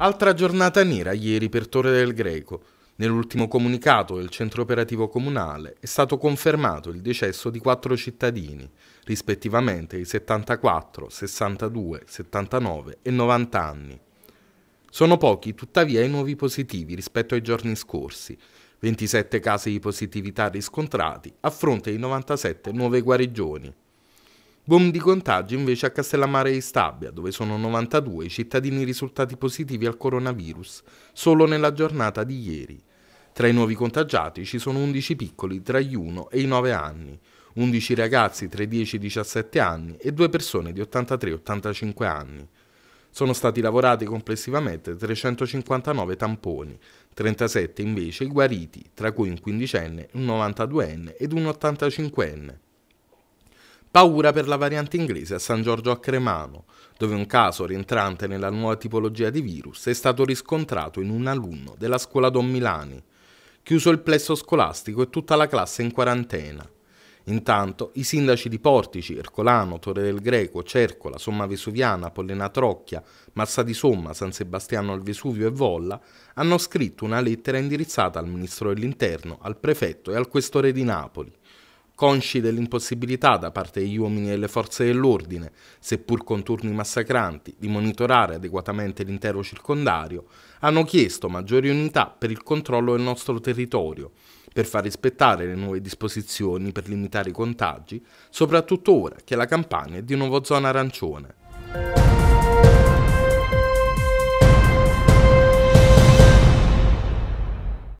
Altra giornata nera ieri per Torre del Greco. Nell'ultimo comunicato del centro operativo comunale è stato confermato il decesso di quattro cittadini, rispettivamente i 74, 62, 79 e 90 anni. Sono pochi tuttavia i nuovi positivi rispetto ai giorni scorsi, 27 casi di positività riscontrati a fronte di 97 nuove guarigioni. Boom di contagi invece a Castellammare di Stabia, dove sono 92 i cittadini risultati positivi al coronavirus, solo nella giornata di ieri. Tra i nuovi contagiati ci sono 11 piccoli tra gli 1 e i 9 anni, 11 ragazzi tra i 10 e i 17 anni e 2 persone di 83-85 anni. Sono stati lavorati complessivamente 359 tamponi, 37 invece i guariti, tra cui un quindicenne, un 92enne ed un 85enne. Paura per la variante inglese a San Giorgio a Cremano, dove un caso rientrante nella nuova tipologia di virus è stato riscontrato in un alunno della scuola Don Milani. Chiuso il plesso scolastico e tutta la classe in quarantena. Intanto i sindaci di Portici, Ercolano, Torre del Greco, Cercola, Somma Vesuviana, Pollena Trocchia, Massa di Somma, San Sebastiano al Vesuvio e Volla hanno scritto una lettera indirizzata al ministro dell'Interno, al prefetto e al questore di Napoli consci dell'impossibilità da parte degli uomini e delle forze dell'ordine, seppur con turni massacranti, di monitorare adeguatamente l'intero circondario, hanno chiesto maggiori unità per il controllo del nostro territorio, per far rispettare le nuove disposizioni per limitare i contagi, soprattutto ora che la campagna è di nuovo zona arancione.